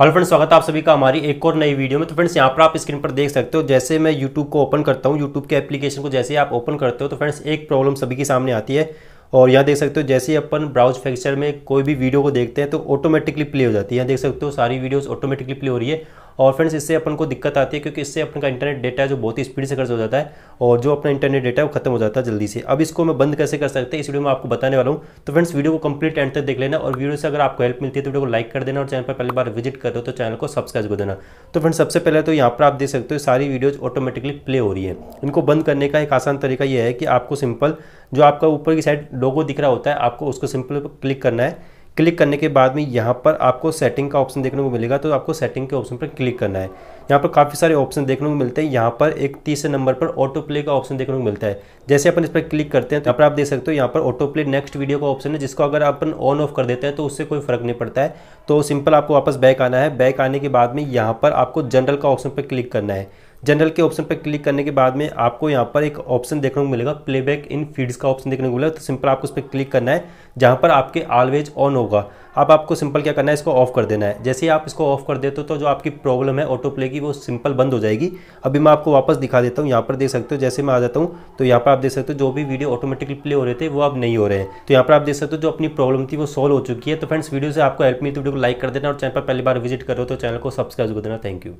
hello friends स्वागत है आप सभी का हमारी एक और नई वीडियो में तो फ्रेंड्स यहाँ पर आप स्क्रीन पर देख सकते हो जैसे मैं यूट्यूब को ओपन करता हूँ यूट्यूब के एप्लीकेशन को जैसे ही आप ओपन करते हो तो फ्रेंड्स एक प्रॉब्लम सभी के सामने आती है और यहाँ देख सकते हो जैसे ही अपन ब्राउज फैक्चर में कोई भी वीडियो को देखते हैं तो ऑटोमेटिकली प्ले हो जाती है यहाँ देख सकते हो सारी वीडियोज़ ऑटोमेटिकली प्ले हो रही है और फ्रेंड्स इससे अपन को दिक्कत आती है क्योंकि इससे अपन का इंटरनेट डेटा है जो बहुत ही स्पीड से खर्च हो जाता है और जो अपना इंटरनेट डेटा है वो खत्म हो जाता है जल्दी से अब इसको मैं बंद कैसे कर सकते हैं इस वीडियो में आपको बताने वाला हूँ तो फ्रेंड्स वीडियो को कंप्लीट एंड तक देख लेना और वीडियो से अगर आपको हेल्प मिलती है तो वीडियो को लाइक कर देना और चैनल पर पहली बार विजिट कर दो तो चैनल को सब्सक्राइब कर देना तो फ्रेंड्स सबसे पहले तो यहाँ पर आप देख सकते हो सारी वीडियोज ऑटोमेटिकली प्ले हो रही है इनको बंद करने का एक आसान तरीका यह है कि आपको सिंपल जो आपका ऊपर की साइड लोगो दिख रहा होता है आपको उसको सिंपल क्लिक करना है क्लिक करने के बाद में यहाँ पर आपको सेटिंग का ऑप्शन देखने को मिलेगा तो आपको सेटिंग के ऑप्शन पर क्लिक करना है यहाँ पर काफ़ी सारे ऑप्शन देखने को मिलते हैं यहाँ पर एक तीसरे नंबर पर ऑटो प्ले का ऑप्शन देखने को मिलता है जैसे अपन इस पर क्लिक करते हैं तो यहाँ पर आप देख सकते हो यहाँ पर ऑटो प्ले नेक्स्ट वीडियो का ऑप्शन है जिसको अगर अपन ऑन ऑफ कर देते हैं तो उससे कोई फर्क नहीं पड़ता है तो सिंपल आपको वापस बैक आना है बैक आने के बाद में यहाँ पर आपको जनरल का ऑप्शन पर क्लिक करना है जनरल के ऑप्शन पर क्लिक करने के बाद में आपको यहाँ पर एक ऑप्शन देखने को मिलेगा प्लेबैक इन फीड्स का ऑप्शन देखने को मिलेगा तो सिंपल आपको उस पर क्लिक करना है जहाँ पर आपके ऑलवेज ऑन होगा अब आपको सिंपल क्या करना है इसको ऑफ कर देना है जैसे ही आप इसको ऑफ कर देते हो तो जो आपकी प्रॉब्लम है ऑटो प्ले की वो सिंपल बंद हो जाएगी अभी मैं आपको वापस दिखा देता हूँ यहाँ पर देख सकते हो जैसे मैं आ जाता हूँ तो यहाँ पर आप देख सकते हो जो भी वीडियो ऑटोमेटिकली प्ले हो रहे थे वो अब नहीं हो रहे हैं तो यहाँ पर आप देख सकते हो जो अपनी प्रॉब्लम थी वो सॉल्व हो चुकी है तो फ्रेंड्स वीडियो से आपको हेल्प मिली तो वीडियो को लाइक कर देना और चैनल पर पहली बार विजिट करो तो चैनल को सब्सक्राइब कर देना थैंक यू